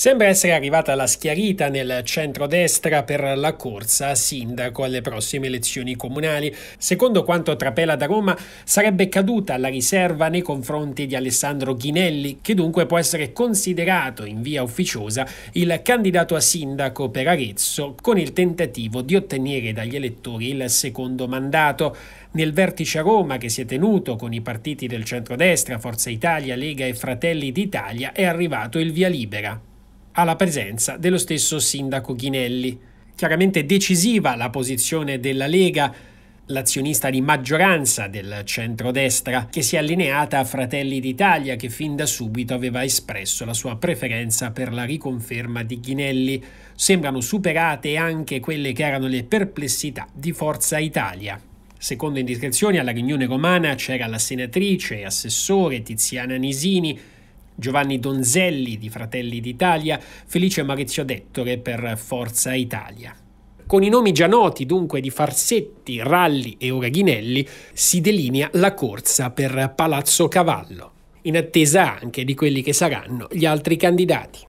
Sembra essere arrivata la schiarita nel centro-destra per la corsa a sindaco alle prossime elezioni comunali. Secondo quanto trapela da Roma, sarebbe caduta la riserva nei confronti di Alessandro Ghinelli, che dunque può essere considerato in via ufficiosa il candidato a sindaco per Arezzo con il tentativo di ottenere dagli elettori il secondo mandato. Nel vertice a Roma che si è tenuto con i partiti del centrodestra, Forza Italia, Lega e Fratelli d'Italia, è arrivato il via libera alla presenza dello stesso sindaco Ghinelli. Chiaramente decisiva la posizione della Lega, l'azionista di maggioranza del centrodestra, che si è allineata a Fratelli d'Italia, che fin da subito aveva espresso la sua preferenza per la riconferma di Ghinelli. Sembrano superate anche quelle che erano le perplessità di Forza Italia. Secondo indiscrezioni, alla riunione romana c'era la senatrice e assessore Tiziana Nisini, Giovanni Donzelli di Fratelli d'Italia, Felice Maurizio Dettore per Forza Italia. Con i nomi già noti dunque di Farsetti, Ralli e Oraghinelli si delinea la corsa per Palazzo Cavallo, in attesa anche di quelli che saranno gli altri candidati.